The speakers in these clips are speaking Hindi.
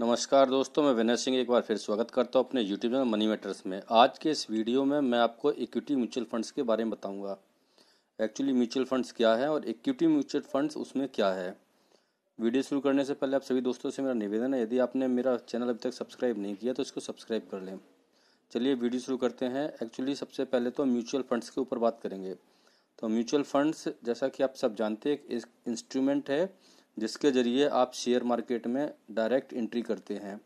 नमस्कार दोस्तों मैं विनय सिंह एक बार फिर स्वागत करता हूँ अपने यूट्यूब चैनल मनी मैटर्स में आज के इस वीडियो में मैं आपको इक्विटी म्यूचुअल फंड्स के बारे में बताऊंगा एक्चुअली म्यूचुअल फंड्स क्या है और इक्विटी म्यूचुअल फंड्स उसमें क्या है वीडियो शुरू करने से पहले आप सभी दोस्तों से मेरा निवेदन है यदि आपने मेरा चैनल अभी तक सब्सक्राइब नहीं किया तो इसको सब्सक्राइब कर लें चलिए वीडियो शुरू करते हैं एक्चुअली सबसे पहले तो म्यूचुअल फंड्स के ऊपर बात करेंगे तो म्यूचुअल फंड्स जैसा कि आप सब जानते हैं एक इंस्ट्रूमेंट है जिसके ज़रिए आप शेयर मार्केट में डायरेक्ट एंट्री करते हैं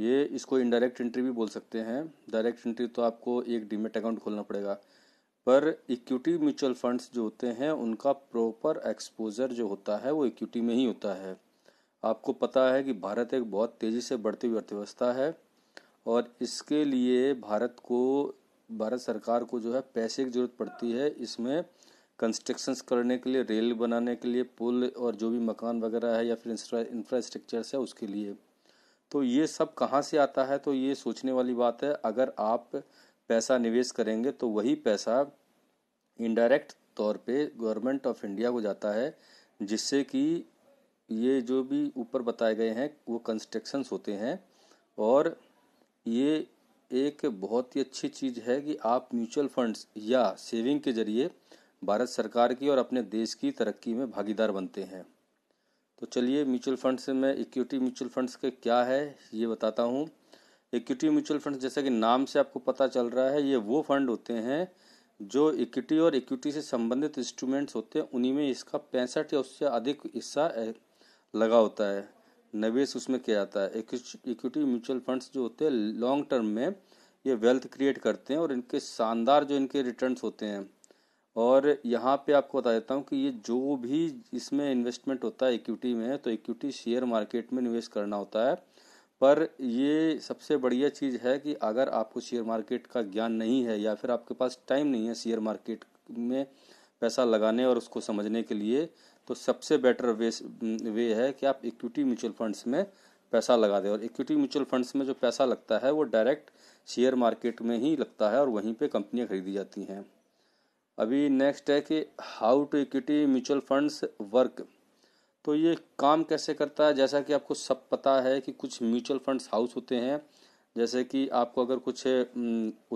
ये इसको इनडायरेक्ट एंट्री भी बोल सकते हैं डायरेक्ट एंट्री तो आपको एक डीमेट अकाउंट खोलना पड़ेगा पर इक्विटी म्यूचुअल फंड्स जो होते हैं उनका प्रॉपर एक्सपोजर जो होता है वो इक्विटी में ही होता है आपको पता है कि भारत एक बहुत तेज़ी से बढ़ती हुई अर्थव्यवस्था है और इसके लिए भारत को भारत सरकार को जो है पैसे की ज़रूरत पड़ती है इसमें कंस्ट्रक्शंस करने के लिए रेल बनाने के लिए पुल और जो भी मकान वगैरह है या फिर इंफ्रास्ट्रक्चर्स है उसके लिए तो ये सब कहाँ से आता है तो ये सोचने वाली बात है अगर आप पैसा निवेश करेंगे तो वही पैसा इनडायरेक्ट तौर पे गवर्नमेंट ऑफ इंडिया को जाता है जिससे कि ये जो भी ऊपर बताए गए हैं वो कंस्ट्रक्शंस होते हैं और ये एक बहुत ही अच्छी चीज़ है कि आप म्यूचुअल फंड्स या सेविंग के ज़रिए भारत सरकार की और अपने देश की तरक्की में भागीदार बनते हैं तो चलिए म्यूचुअल फंड से मैं इक्विटी म्यूचुअल फंड्स के क्या है ये बताता हूँ इक्विटी म्यूचुअल फंड जैसा कि नाम से आपको पता चल रहा है ये वो फंड होते हैं जो इक्विटी और इक्विटी से संबंधित इंस्ट्रूमेंट्स होते हैं उन्हीं में इसका पैंसठ या उससे अधिक हिस्सा लगा होता है निवेश उसमें किया जाता है इक्विटी म्यूचुअल फंड्स जो होते हैं लॉन्ग टर्म में ये वेल्थ क्रिएट करते हैं और इनके शानदार जो इनके रिटर्न्स होते हैं और यहाँ पे आपको बता देता हूँ कि ये जो भी इसमें इन्वेस्टमेंट होता है इक्विटी में तो इक्विटी शेयर मार्केट में निवेश करना होता है पर ये सबसे बढ़िया चीज़ है कि अगर आपको शेयर मार्केट का ज्ञान नहीं है या फिर आपके पास टाइम नहीं है शेयर मार्केट में पैसा लगाने और उसको समझने के लिए तो सबसे बेटर वे वे है कि आप इक्विटी म्यूचुअल फंड्स में पैसा लगा दें और इक्विटी म्यूचुअल फंड्स में जो पैसा लगता है वो डायरेक्ट शेयर मार्केट में ही लगता है और वहीं पे कंपनियां खरीदी जाती हैं अभी नेक्स्ट है कि how to equity mutual funds work तो ये काम कैसे करता है जैसा कि आपको सब पता है कि कुछ म्यूचुअल फंड्स हाउस होते हैं जैसे कि आपको अगर कुछ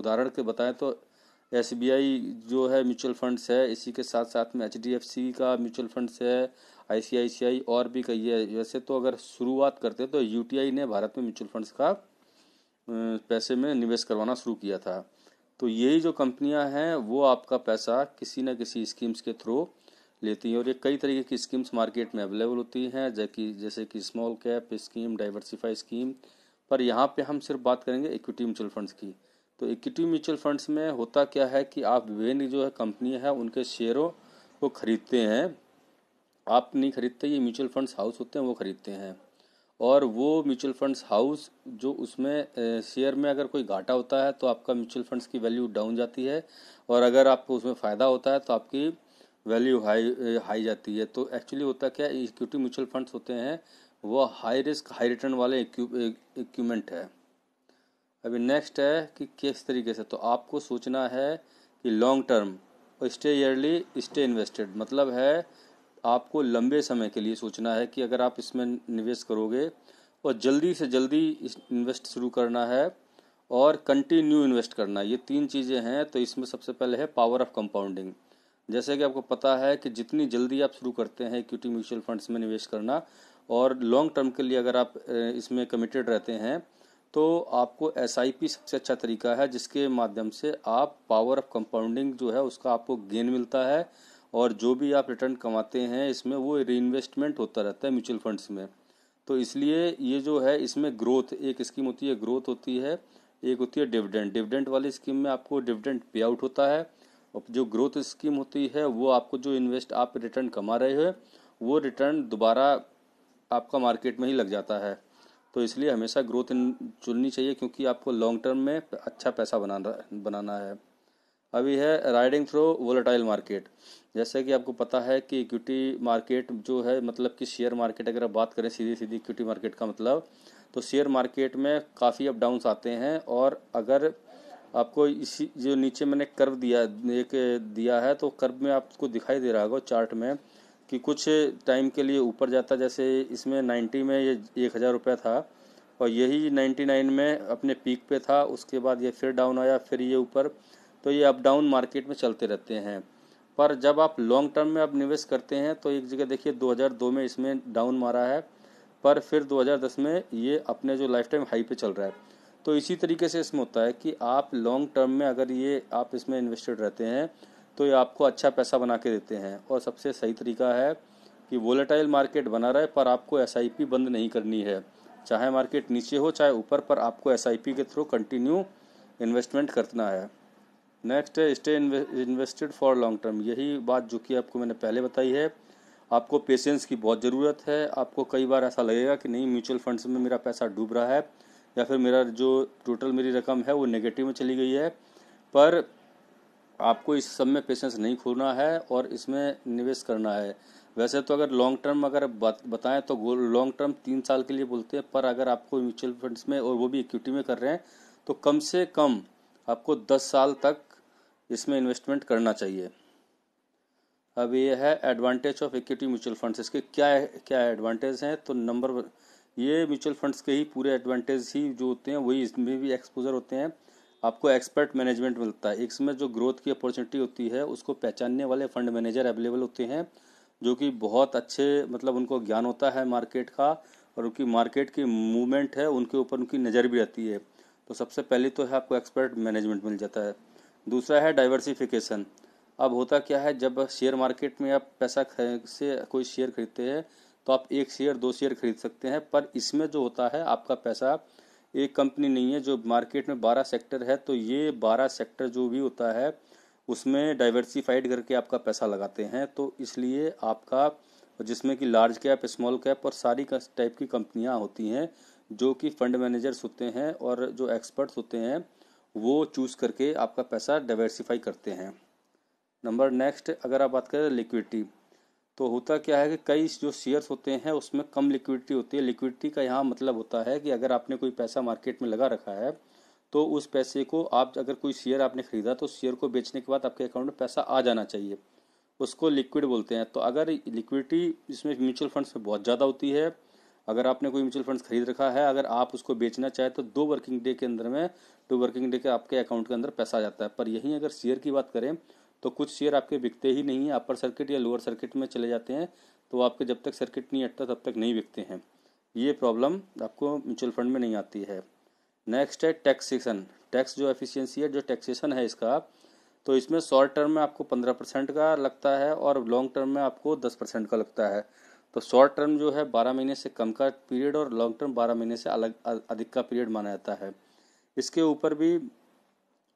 उदाहरण के बताएं तो एस जो है म्यूचुअल फंड्स है इसी के साथ साथ में एच का म्यूचुअल फंड्स है आई और भी कई है वैसे तो अगर शुरुआत करते तो यू ने भारत में म्यूचुअल फंड्स का पैसे में निवेश करवाना शुरू किया था तो यही जो कंपनियां हैं वो आपका पैसा किसी न किसी स्कीम्स के थ्रू लेती हैं और ये कई तरीके की स्कीम्स मार्केट में अवेलेबल होती हैं जैकि जैसे कि small cap scheme diversify scheme पर यहाँ पे हम सिर्फ बात करेंगे इक्विटी म्यूचुअल फंड्स की तो इक्विटी म्यूचुअल फंड्स में होता क्या है कि आप विभिन्न जो है कंपनी है उनके शेयरों को खरीदते हैं आप नहीं खरीदते ये म्यूचुअल फंड्स हाउस होते हैं वो खरीदते हैं और वो म्यूचुअल फंड्स हाउस जो उसमें शेयर में अगर कोई घाटा होता है तो आपका म्यूचुअल फंड्स की वैल्यू डाउन जाती है और अगर आपको उसमें फ़ायदा होता है तो आपकी वैल्यू हाई हाई जाती है तो एक्चुअली होता क्या इक्विटी म्यूचुअल फंड्स होते हैं वो हाई रिस्क हाई रिटर्न वाले इक्विपमेंट है अभी नेक्स्ट है कि किस तरीके से तो आपको सोचना है कि long term stay early stay invested मतलब है आपको लंबे समय के लिए सोचना है कि अगर आप इसमें निवेश करोगे और जल्दी से जल्दी इन्वेस्ट शुरू करना है और कंटिन्यू इन्वेस्ट करना ये तीन चीज़ें हैं तो इसमें सबसे पहले है पावर ऑफ कंपाउंडिंग जैसे कि आपको पता है कि जितनी जल्दी आप शुरू करते हैं इक्विटी म्यूचुअल फंड्स में निवेश करना और लॉन्ग टर्म के लिए अगर आप इसमें कमिटेड रहते हैं तो आपको एस सबसे अच्छा तरीका है जिसके माध्यम से आप पावर ऑफ कंपाउंडिंग जो है उसका आपको गेन मिलता है और जो भी आप रिटर्न कमाते हैं इसमें वो रीइन्वेस्टमेंट होता रहता है म्यूचुअल फंड्स में तो इसलिए ये जो है इसमें ग्रोथ एक स्कीम होती है ग्रोथ होती है एक होती है डिविडेंड डिविडेंड वाली स्कीम में आपको डिविडेंड पे आउट होता है और जो ग्रोथ स्कीम होती है वो आपको जो इन्वेस्ट आप रिटर्न कमा रहे हो वो रिटर्न दोबारा आपका मार्केट में ही लग जाता है तो इसलिए हमेशा ग्रोथ चुननी चाहिए क्योंकि आपको लॉन्ग टर्म में अच्छा पैसा बनाना बनाना है अभी है राइडिंग थ्रो वोलेटाइल मार्केट जैसे कि आपको पता है कि इक्विटी मार्केट जो है मतलब कि शेयर मार्केट अगर आप बात करें सीधी सीधी इक्विटी मार्केट का मतलब तो शेयर मार्केट में काफ़ी अप डाउंस आते हैं और अगर आपको इसी जो नीचे मैंने कर्व दिया एक दिया है तो कर्व में आपको दिखाई दे रहा होगा चार्ट में कि कुछ टाइम के लिए ऊपर जाता जैसे इसमें नाइन्टी में ये एक हज़ार रुपये था और यही नाइन्टी नाइन में अपने पीक पे था उसके बाद ये फिर डाउन आया फिर ये ऊपर तो ये अप डाउन मार्केट में चलते रहते हैं पर जब आप लॉन्ग टर्म में आप निवेश करते हैं तो एक जगह देखिए 2002 में इसमें डाउन मारा है पर फिर 2010 में ये अपने जो लाइफ टाइम हाई पे चल रहा है तो इसी तरीके से इसमें होता है कि आप लॉन्ग टर्म में अगर ये आप इसमें इन्वेस्टेड रहते हैं तो ये आपको अच्छा पैसा बना के देते हैं और सबसे सही तरीका है कि वोलेटाइल मार्केट बना रहे पर आपको एस बंद नहीं करनी है चाहे मार्केट नीचे हो चाहे ऊपर पर आपको एस के थ्रू कंटिन्यू इन्वेस्टमेंट करना है नेक्स्ट है stay invested for long term यही बात जो कि आपको मैंने पहले बताई है आपको पेशेंस की बहुत ज़रूरत है आपको कई बार ऐसा लगेगा कि नहीं म्यूचुअल फंड्स में मेरा पैसा डूब रहा है या फिर मेरा जो टोटल मेरी रकम है वो नेगेटिव में चली गई है पर आपको इस सब में पेशेंस नहीं खोना है और इसमें निवेश करना है वैसे तो अगर लॉन्ग टर्म अगर बताएं तो लॉन्ग टर्म तीन साल के लिए बोलते हैं पर अगर आपको म्यूचुअल फंड्स में और वो भी इक्विटी में कर रहे हैं तो कम से कम आपको दस साल तक इसमें इन्वेस्टमेंट करना चाहिए अब ये है advantage of equity mutual funds इसके क्या क्या एडवांटेज हैं तो नंबर ये म्यूचुअल फंड्स के ही पूरे एडवांटेज ही जो होते हैं वही इसमें भी एक्सपोजर होते हैं आपको एक्सपर्ट मैनेजमेंट मिलता है इसमें जो ग्रोथ की अपॉर्चुनिटी होती है उसको पहचानने वाले फंड मैनेजर अवेलेबल होते हैं जो कि बहुत अच्छे मतलब उनको ज्ञान होता है मार्केट का और उनकी मार्केट की मूवमेंट है उनके ऊपर उनकी नज़र भी रहती है तो सबसे पहले तो है आपको एक्सपर्ट मैनेजमेंट मिल जाता है दूसरा है डाइवर्सिफिकेशन अब होता क्या है जब शेयर मार्केट में आप पैसा से कोई शेयर खरीदते हैं तो आप एक शेयर दो शेयर खरीद सकते हैं पर इसमें जो होता है आपका पैसा एक कंपनी नहीं है जो मार्केट में बारह सेक्टर है तो ये बारह सेक्टर जो भी होता है उसमें डाइवर्सिफाइड करके आपका पैसा लगाते हैं तो इसलिए आपका जिसमें कि लार्ज कैप स्मॉल कैप और सारी टाइप की कंपनियां होती हैं जो कि फंड मैनेजर्स होते हैं और जो एक्सपर्ट्स होते हैं वो चूज़ करके आपका पैसा डाइवर्सिफाई करते हैं नंबर नेक्स्ट अगर आप बात करें लिक्विडिटी तो होता क्या है कि कई जो शेयर्स होते हैं उसमें कम लिक्विडिटी होती है लिक्विडिटी का यहाँ मतलब होता है कि अगर आपने कोई पैसा मार्केट में लगा रखा है तो उस पैसे को आप अगर कोई शेयर आपने खरीदा तो शेयर को बेचने के बाद आपके अकाउंट में पैसा आ जाना चाहिए उसको लिक्विड बोलते हैं तो अगर लिक्विडिटी इसमें म्यूचुअल फंड्स में बहुत ज़्यादा होती है अगर आपने कोई म्यूचुअल फंड खरीद रखा है अगर आप उसको बेचना चाहे तो दो वर्किंग डे के अंदर में टू वर्किंग डे के आपके अकाउंट के अंदर पैसा आ जाता है पर यहीं अगर शेयर की बात करें तो कुछ शेयर आपके बिकते ही नहीं है अपर सर्किट या लोअर सर्किट में चले जाते हैं तो आपके जब तक सर्किट नहीं हटता तब तक नहीं बिकते हैं ये प्रॉब्लम आपको म्यूचुअल फंड में नहीं आती है नेक्स्ट है टैक्सेशन टैक्स जो एफिशिएंसी है जो टैक्सेशन है इसका तो इसमें शॉर्ट टर्म में आपको पंद्रह परसेंट का लगता है और लॉन्ग टर्म में आपको दस परसेंट का लगता है तो शॉर्ट टर्म जो है बारह महीने से कम का पीरियड और लॉन्ग टर्म बारह महीने से अलग अधिक का पीरियड माना जाता है इसके ऊपर भी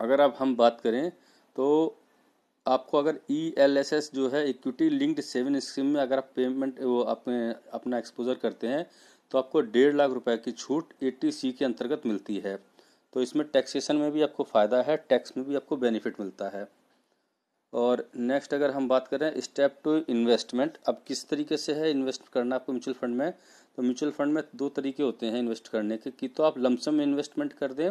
अगर आप हम बात करें तो आपको अगर ई एल एस एस जो है इक्विटी लिंक्ड सेविंग स्कीम में अगर आप पेमेंट वो अपने अपना एक्सपोजर करते हैं तो आपको डेढ़ लाख रुपए की छूट ए टी सी के अंतर्गत मिलती है तो इसमें टैक्सेशन में भी आपको फ़ायदा है टैक्स में भी आपको बेनिफिट मिलता है और नेक्स्ट अगर हम बात करें स्टेप टू इन्वेस्टमेंट अब किस तरीके से है इन्वेस्ट करना आपको म्यूचुअल फंड में तो म्यूचुअल फंड में दो तरीके होते हैं इन्वेस्ट करने के कि तो आप लमसम इन्वेस्टमेंट कर दें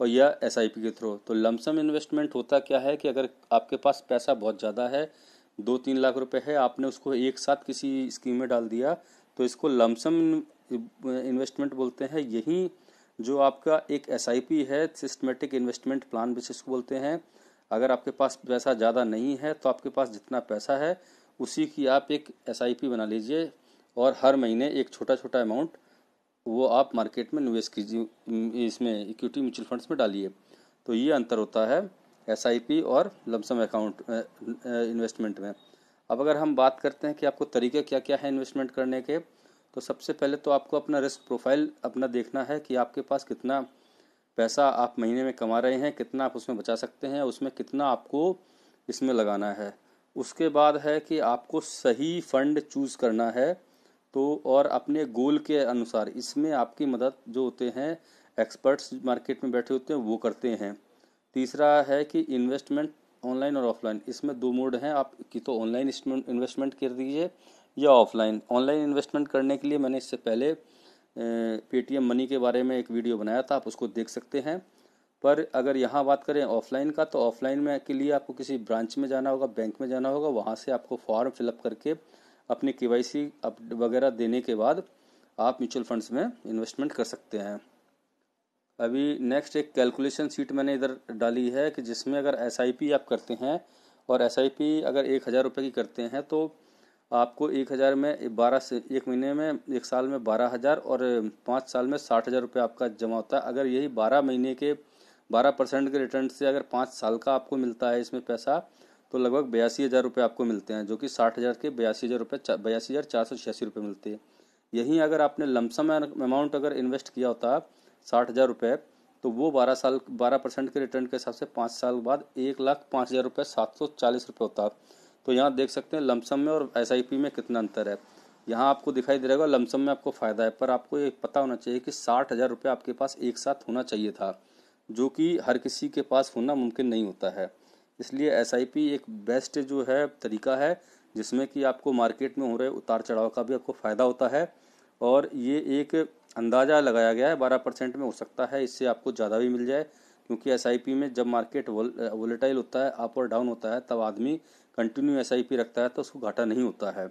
और या एस के थ्रू तो लमसम इन्वेस्टमेंट होता क्या है कि अगर आपके पास पैसा बहुत ज़्यादा है दो तीन लाख रुपए है आपने उसको एक साथ किसी स्कीम में डाल दिया तो इसको लमसम इन्वेस्टमेंट बोलते हैं यही जो आपका एक एस है सिस्टमेटिक इन्वेस्टमेंट प्लान बेसिस को बोलते हैं अगर आपके पास पैसा ज़्यादा नहीं है तो आपके पास जितना पैसा है उसी की आप एक एस बना लीजिए और हर महीने एक छोटा छोटा अमाउंट वो आप मार्केट में निवेश कीजिए इसमें इक्विटी म्यूचुअल फंड्स में डालिए तो ये अंतर होता है एस और लमसम अकाउंट इन्वेस्टमेंट में अब अगर हम बात करते हैं कि आपको तरीके क्या क्या है इन्वेस्टमेंट करने के तो सबसे पहले तो आपको अपना रिस्क प्रोफाइल अपना देखना है कि आपके पास कितना पैसा आप महीने में कमा रहे हैं कितना आप उसमें बचा सकते हैं उसमें कितना आपको इसमें लगाना है उसके बाद है कि आपको सही फंड चूज़ करना है तो और अपने गोल के अनुसार इसमें आपकी मदद जो होते हैं एक्सपर्ट्स मार्केट में बैठे होते हैं वो करते हैं तीसरा है कि इन्वेस्टमेंट ऑनलाइन और ऑफलाइन इसमें दो मोड हैं आप कि तो ऑनलाइन इन्वेस्टमेंट कर दीजिए या ऑफलाइन ऑनलाइन इन्वेस्टमेंट करने के लिए मैंने इससे पहले पेटीएम मनी के बारे में एक वीडियो बनाया था आप उसको देख सकते हैं पर अगर यहाँ बात करें ऑफलाइन का तो ऑफलाइन में के लिए आपको किसी ब्रांच में जाना होगा बैंक में जाना होगा वहाँ से आपको फॉर्म फिलअप करके अपनी के वाई सी वगैरह देने के बाद आप म्यूचुअल फंड्स में इन्वेस्टमेंट कर सकते हैं अभी नेक्स्ट एक कैलकुलेशन सीट मैंने इधर डाली है कि जिसमें अगर एस आप करते हैं और एस अगर एक हज़ार रुपये की करते हैं तो आपको एक हज़ार में बारह से एक महीने में एक साल में बारह हज़ार और पाँच साल में साठ हज़ार रुपये आपका जमा होता है अगर यही बारह महीने के बारह परसेंट के रिटर्न से अगर पाँच साल का आपको मिलता है इसमें पैसा तो लगभग बयासी हज़ार रुपये आपको मिलते हैं जो कि साठ हज़ार के बयासी हज़ार रुपये बयासी हज़ार चार सौ छियासी रुपये मिलते हैं यहीं अगर आपने लमसम अमाउंट अगर इन्वेस्ट किया होता साठ हज़ार रुपये तो वो बारह साल बारह परसेंट के रिटर्न के हिसाब से पाँच साल बाद एक लाख पाँच हज़ार रुपये सात सौ चालीस रुपये होता तो यहाँ देख सकते हैं लमसम में और एस में कितना अंतर है यहाँ आपको दिखाई दे रहेगा लमसम में आपको फ़ायदा है पर आपको ये पता होना चाहिए कि साठ हज़ार रुपये आपके पास एक साथ होना चाहिए था जो कि हर किसी के पास होना मुमकिन नहीं होता है इसलिए एस एक बेस्ट जो है तरीका है जिसमें कि आपको मार्केट में हो रहे उतार चढ़ाव का भी आपको फ़ायदा होता है और ये एक अंदाज़ा लगाया गया है बारह परसेंट में हो सकता है इससे आपको ज़्यादा भी मिल जाए क्योंकि एस में जब मार्केट वोलेटाइल होता है अप और डाउन होता है तब आदमी कंटिन्यू एस रखता है तो उसको घाटा नहीं होता है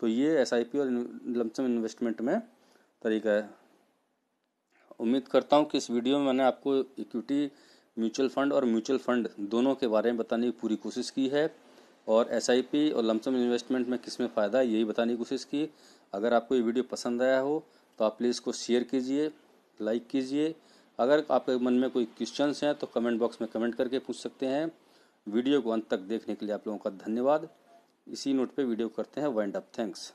तो ये एस और लमसम इन्वेस्टमेंट में तरीका है उम्मीद करता हूँ कि इस वीडियो में मैंने आपको इक्विटी म्यूचुअल फंड और म्यूचुअल फंड दोनों के बारे में बताने की पूरी कोशिश की है और एस और लमसम इन्वेस्टमेंट में किस में फ़ायदा है यही बताने की कोशिश की अगर आपको ये वीडियो पसंद आया हो तो आप प्लीज़ इसको शेयर कीजिए लाइक कीजिए अगर आपके मन में कोई क्वेश्चन हैं तो कमेंट बॉक्स में कमेंट करके पूछ सकते हैं वीडियो को अंत तक देखने के लिए आप लोगों का धन्यवाद इसी नोट पे वीडियो करते हैं वाइंड अप थैंक्स